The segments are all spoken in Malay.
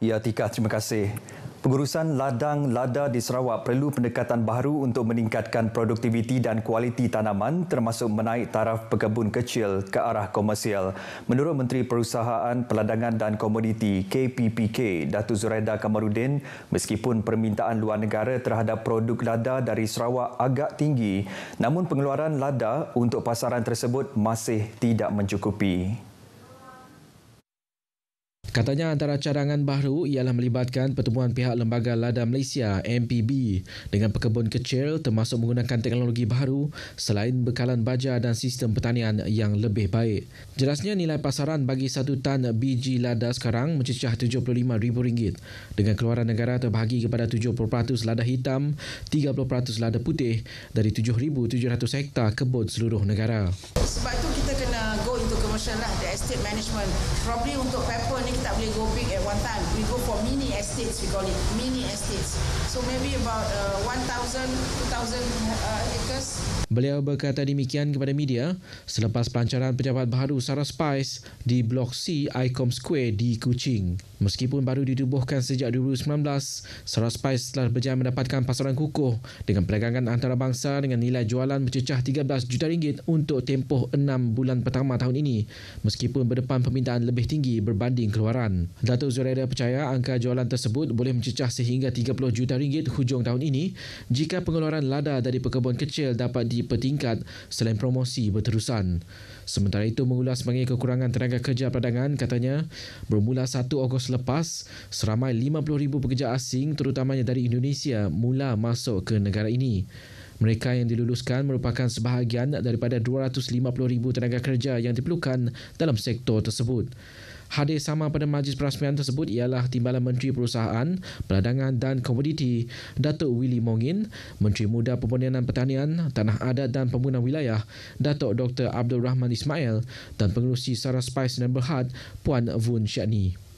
Ya Tika, terima kasih. Pengurusan ladang lada di Sarawak perlu pendekatan baru untuk meningkatkan produktiviti dan kualiti tanaman termasuk menaik taraf pekebun kecil ke arah komersial. Menurut Menteri Perusahaan, Peladangan dan Komoditi KPPK, Datu Zuraida Kamarudin, meskipun permintaan luar negara terhadap produk lada dari Sarawak agak tinggi, namun pengeluaran lada untuk pasaran tersebut masih tidak mencukupi. Katanya antara cadangan baru ialah melibatkan pertemuan pihak Lembaga Lada Malaysia MPB dengan pekebun kecil termasuk menggunakan teknologi baru selain bekalan baja dan sistem pertanian yang lebih baik. Jelasnya nilai pasaran bagi satu tan biji lada sekarang mencecah rm ringgit dengan keluaran negara terbahagi kepada 70% lada hitam, 30% lada putih dari 7,700 hektar kebun seluruh negara. Sebab tu kita kena promotion lah the estate management probably untuk paper ni kita boleh go big at one time we go for mini estates we call it mini estates so maybe about uh, 1000 2000 uh, acres Beliau berkata demikian kepada media selepas pelancaran pejabat baru Sarah Spice di Blok C Icom Square di Kuching. Meskipun baru ditubuhkan sejak 2019, Sarah Spice telah berjaya mendapatkan pasaran kukuh dengan perdagangan antarabangsa dengan nilai jualan mencecah 13 juta ringgit untuk tempoh 6 bulan pertama tahun ini meskipun berdepan permintaan lebih tinggi berbanding keluaran. Datuk Zuraida percaya angka jualan tersebut boleh mencecah sehingga 30 juta ringgit hujung tahun ini jika pengeluaran lada dari pekebun kecil dapat dipertingkat selain promosi berterusan. Sementara itu mengulas mengenai kekurangan tenaga kerja perdagangan katanya bermula 1 Ogos lepas seramai 50,000 pekerja asing terutamanya dari Indonesia mula masuk ke negara ini. Mereka yang diluluskan merupakan sebahagian daripada 250,000 tenaga kerja yang diperlukan dalam sektor tersebut. Hadir sama pada majlis perasmian tersebut ialah Timbalan Menteri Perusahaan, Perdagangan dan Komoditi Datuk Willy Mongin, Menteri Muda Pembangunan Pertanian, Tanah Adat dan Pembangunan Wilayah Datuk Dr. Abdul Rahman Ismail dan Pengerusi Sarah Spice dan Berhad Puan Vun Syakni.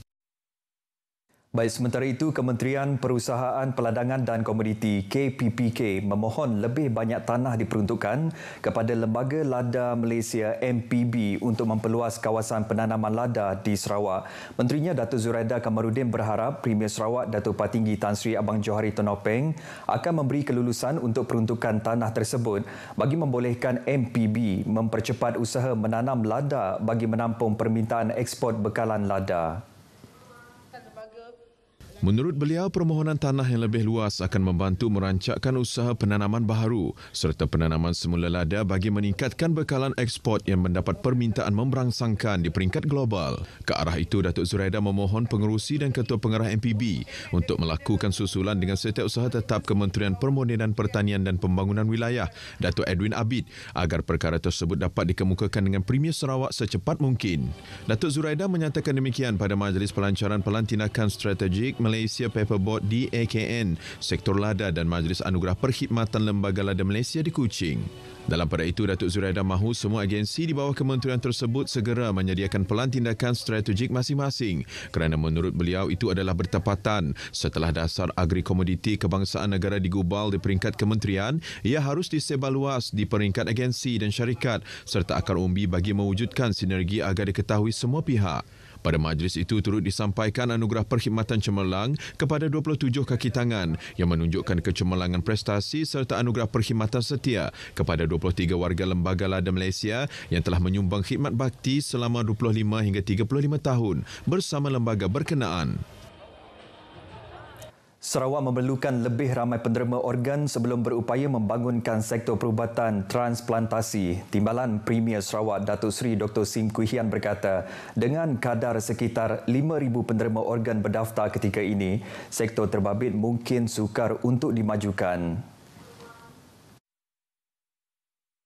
Baik, sementara itu Kementerian Perusahaan Peladangan dan Komoditi KPPK memohon lebih banyak tanah diperuntukkan kepada Lembaga Lada Malaysia MPB untuk memperluas kawasan penanaman lada di Sarawak. Menterinya Datuk Zuraida Kamarudin berharap Premier Sarawak Datuk Patinggi Tan Sri Abang Johari Tonopeng akan memberi kelulusan untuk peruntukan tanah tersebut bagi membolehkan MPB mempercepat usaha menanam lada bagi menampung permintaan ekspor bekalan lada. Menurut beliau, permohonan tanah yang lebih luas akan membantu merancakkan usaha penanaman baharu serta penanaman semula lada bagi meningkatkan bekalan ekspor yang mendapat permintaan memberangsangkan di peringkat global. Ke arah itu, Datuk Zuraida memohon pengerusi dan ketua pengarah MPB untuk melakukan susulan dengan setiap usaha tetap Kementerian Permodenan Pertanian dan Pembangunan Wilayah, Datuk Edwin Abid, agar perkara tersebut dapat dikemukakan dengan Premier Sarawak secepat mungkin. Datuk Zuraida menyatakan demikian pada Majlis Pelancaran Pelantinakan Strategik Mel- Malaysia Board di AKN, Sektor Lada dan Majlis Anugerah Perkhidmatan Lembaga Lada Malaysia di Kuching. Dalam pada itu, Datuk Zuraida mahu semua agensi di bawah kementerian tersebut segera menyediakan pelan tindakan strategik masing-masing kerana menurut beliau itu adalah bertepatan setelah dasar agri komoditi kebangsaan negara digubal di peringkat kementerian, ia harus disebar luas di peringkat agensi dan syarikat serta akar umbi bagi mewujudkan sinergi agar diketahui semua pihak. Pada majlis itu turut disampaikan anugerah perkhidmatan cemerlang kepada 27 kaki tangan yang menunjukkan kecemerlangan prestasi serta anugerah perkhidmatan setia kepada 23 warga lembaga lada Malaysia yang telah menyumbang khidmat bakti selama 25 hingga 35 tahun bersama lembaga berkenaan. Sarawak memerlukan lebih ramai penderma organ sebelum berupaya membangunkan sektor perubatan transplantasi. Timbalan Premier Sarawak Datuk Seri Dr. Sim Kuihian berkata, dengan kadar sekitar 5,000 penderma organ berdaftar ketika ini, sektor terbabit mungkin sukar untuk dimajukan.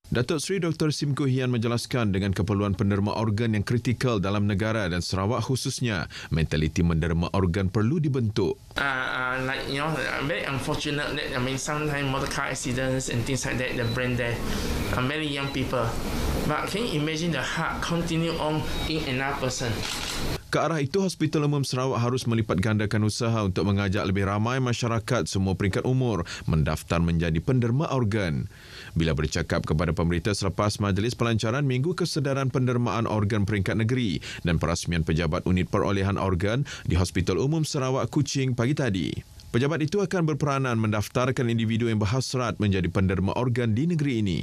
Datuk Seri Dr. Sim Hian menjelaskan dengan keperluan penderma organ yang kritikal dalam negara dan Sarawak khususnya, mentaliti menderma organ perlu dibentuk. Uh, uh, like, you know, very unfortunate that, I mean, sometimes motor car accidents and things like that, the brain death, uh, very young people. But can you imagine the heart continue on in another person? Ke arah itu, Hospital Umum Sarawak harus melipat gandakan usaha untuk mengajak lebih ramai masyarakat semua peringkat umur mendaftar menjadi penderma organ. Bila bercakap kepada pemerintah selepas majlis pelancaran Minggu Kesedaran Pendermaan Organ Peringkat Negeri dan perasmian pejabat unit perolehan organ di Hospital Umum Sarawak Kuching pagi tadi. Pejabat itu akan berperanan mendaftarkan individu yang berhasrat menjadi penderma organ di negeri ini.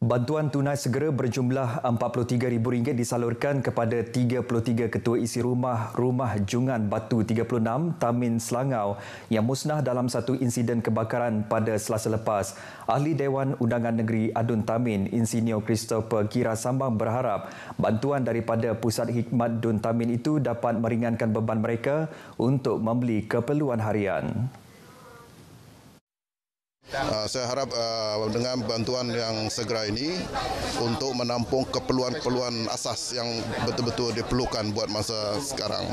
Bantuan tunai segera berjumlah RM43,000 disalurkan kepada 33 ketua isi rumah Rumah Jungan Batu 36 Tamin Selangau yang musnah dalam satu insiden kebakaran pada selasa lepas. Ahli Dewan Undangan Negeri Adun Tamin, Insinyur Christopher Kira Sambang berharap bantuan daripada Pusat Hikmat Dun Tamin itu dapat meringankan beban mereka untuk membeli keperluan harian. Uh, saya harap uh, dengan bantuan yang segera ini untuk menampung keperluan-keperluan asas yang betul-betul diperlukan buat masa sekarang.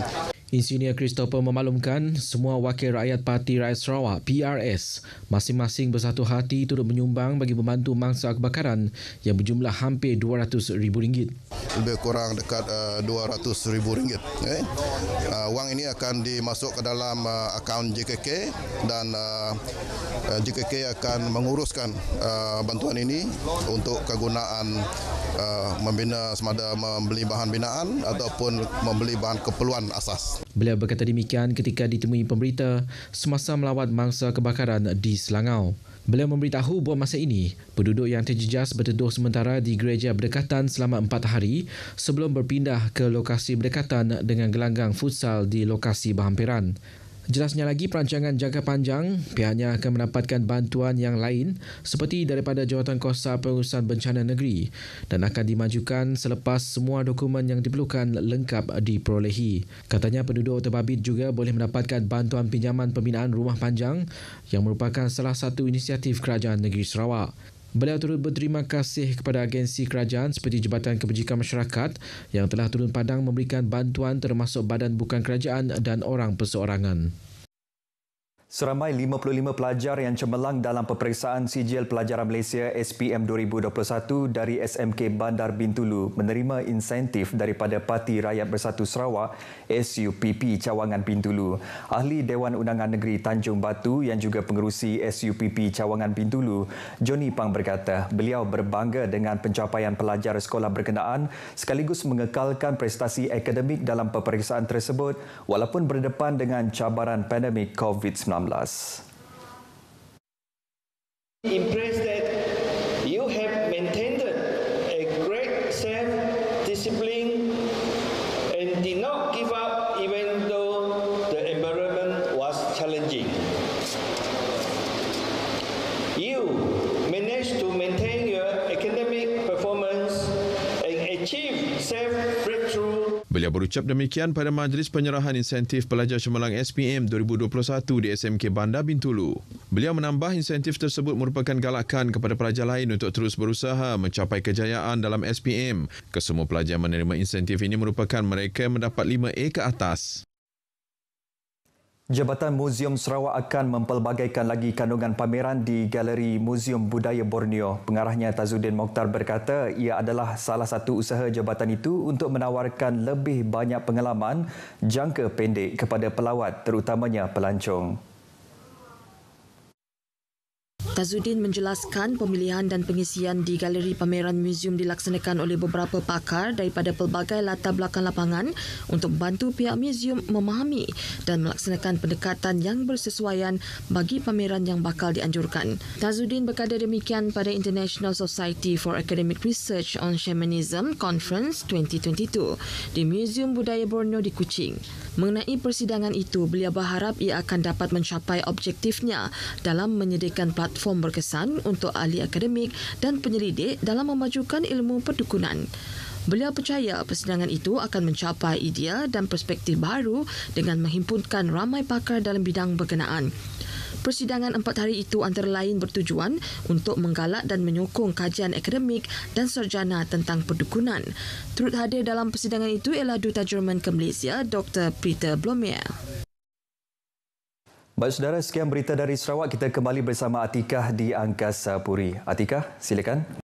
Insinyur Christopher memaklumkan semua wakil rakyat Parti Rakyat Sarawak PRS masing-masing bersatu hati turut menyumbang bagi membantu mangsa kebakaran yang berjumlah hampir rm ringgit. Lebih kurang dekat RM200,000. Uh, eh? uh, wang ini akan dimasuk ke dalam uh, akaun JKK dan uh, JKK akan menguruskan uh, bantuan ini untuk kegunaan uh, membina semada membeli bahan binaan ataupun membeli bahan keperluan asas. Beliau berkata demikian ketika ditemui pemberita semasa melawat mangsa kebakaran di Selangau. Beliau memberitahu buat masa ini, penduduk yang terjejas berteduh sementara di gereja berdekatan selama empat hari sebelum berpindah ke lokasi berdekatan dengan gelanggang futsal di lokasi berhampiran. Jelasnya lagi perancangan jangka panjang pihaknya akan mendapatkan bantuan yang lain seperti daripada Jawatan Kuasa Pengurusan Bencana Negeri dan akan dimajukan selepas semua dokumen yang diperlukan lengkap diperolehi. Katanya penduduk terbabit juga boleh mendapatkan bantuan pinjaman pembinaan rumah panjang yang merupakan salah satu inisiatif Kerajaan Negeri Sarawak. Beliau turut berterima kasih kepada agensi kerajaan seperti Jabatan Kebajikan Masyarakat yang telah turun padang memberikan bantuan termasuk badan bukan kerajaan dan orang perseorangan. Seramai 55 pelajar yang cemerlang dalam peperiksaan sijil pelajaran Malaysia SPM 2021 dari SMK Bandar Bintulu menerima insentif daripada Parti Rakyat Bersatu Sarawak SUPP Cawangan Bintulu. Ahli Dewan Undangan Negeri Tanjung Batu yang juga pengerusi SUPP Cawangan Bintulu, Johnny Pang berkata, beliau berbangga dengan pencapaian pelajar sekolah berkenaan sekaligus mengekalkan prestasi akademik dalam peperiksaan tersebut walaupun berdepan dengan cabaran pandemik COVID-19. harmless. Impressed that you have maintained a great self-discipline and did not give up even though the environment was challenging. You Beliau berucap demikian pada majlis penyerahan insentif pelajar cemerlang SPM 2021 di SMK Bandar Bintulu. Beliau menambah insentif tersebut merupakan galakan kepada pelajar lain untuk terus berusaha mencapai kejayaan dalam SPM. Kesemua pelajar menerima insentif ini merupakan mereka mendapat 5A ke atas. Jabatan Muzium Sarawak akan mempelbagaikan lagi kandungan pameran di Galeri Muzium Budaya Borneo. Pengarahnya Tazuddin Mokhtar berkata ia adalah salah satu usaha jabatan itu untuk menawarkan lebih banyak pengalaman jangka pendek kepada pelawat terutamanya pelancong. Tazuddin menjelaskan pemilihan dan pengisian di galeri pameran muzium dilaksanakan oleh beberapa pakar daripada pelbagai latar belakang lapangan untuk membantu pihak muzium memahami dan melaksanakan pendekatan yang bersesuaian bagi pameran yang bakal dianjurkan. Tazuddin berkata demikian pada International Society for Academic Research on Shamanism Conference 2022 di Museum Budaya Borneo di Kuching. Mengenai persidangan itu, beliau berharap ia akan dapat mencapai objektifnya dalam menyediakan platform platform berkesan untuk ahli akademik dan penyelidik dalam memajukan ilmu perdukunan. Beliau percaya persidangan itu akan mencapai idea dan perspektif baru dengan menghimpunkan ramai pakar dalam bidang berkenaan. Persidangan empat hari itu antara lain bertujuan untuk menggalak dan menyokong kajian akademik dan sarjana tentang perdukunan. Turut hadir dalam persidangan itu ialah Duta Jerman ke Malaysia, Dr. Peter Blomier. Baik saudara, sekian berita dari Sarawak. Kita kembali bersama Atikah di Angkasa Puri. Atikah, silakan.